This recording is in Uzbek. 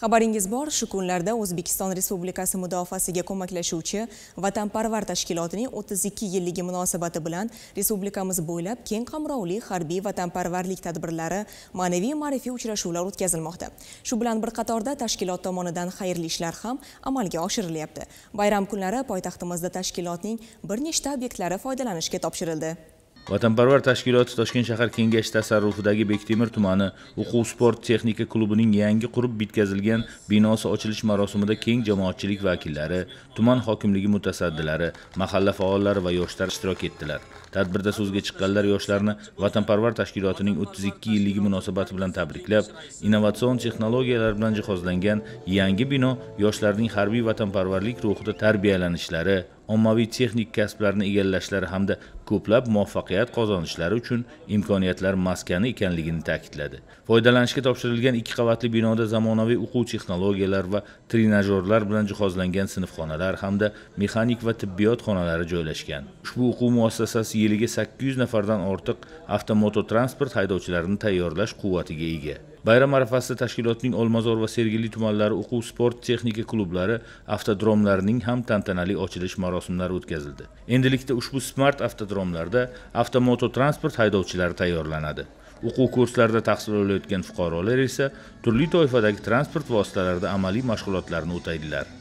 Xabaringiz bor, shu kunlarda O'zbekiston Respublikasi mudofaasiga ko'maklashuvchi Vatanparvar tashkilotining 32 yilligi munosabati bilan respublikamiz bo'ylab keng qamrovli harbiy vatanparvarlik tadbirlari, ma'naviy ma'rifiy uchrashuvlar o'tkazilmoqda. Shu bilan bir qatorda tashkilot tomonidan xayrli ishlar ham amalga oshirilyapti. Bayram kunlari poytaxtimizda tashkilotning bir nechta obyektlari foydalanishga topshirildi. vatanparvar tashkiloti toshkent shahar kengashi tasarrufidagi bektemir tumani o'quv sport texnika klubining yangi qurib bitkazilgan binosi ochilish marosimida keng jamoatchilik vakillari tuman hokimligi mutasaddilari mahalla faollari va yoshlar ishtirok etdilar tadbirda so'zga chiqqanlar yoshlarni vatanparvar tashkilotining 32 yilligi munosabati bilan tabriklab innovatsion texnologiyalar bilan jihozlangan yangi bino yoshlarning harbiy vatanparvarlik ruhida tarbiyalanishlari ommaviy texnik kasblarni egallashlari hamda ko'plab muvaffaqiyat qozonishlari uchun imkoniyatlar maskani ekanligini ta'kidladi foydalanishga topshirilgan ikki qavatli binoda zamonaviy o'quv texnologiyalar va trenajyorlar bilan jihozlangan sinfxonalar hamda mexanik va tibbiyot xonalari joylashgan ushbu o'quv muassasasi yiliga sakkiz yuz nafardan ortiq avtomototransport haydovchilarini tayyorlash quvvatiga ega bayram arafasida tashkilotning olmazor va sergeli tumanlari o'quv sport texnika klublari avtodromlarining ham tantanali ochilish marosimlari o'tkazildi endilikda ushbu smart avtodromlarda avtomototransport haydovchilari tayyorlanadi o'quv kurslarida tahsil olayotgan fuqarolar esa turli toifadagi transport vositalarida amaliy mashg'ulotlarni o'taydilar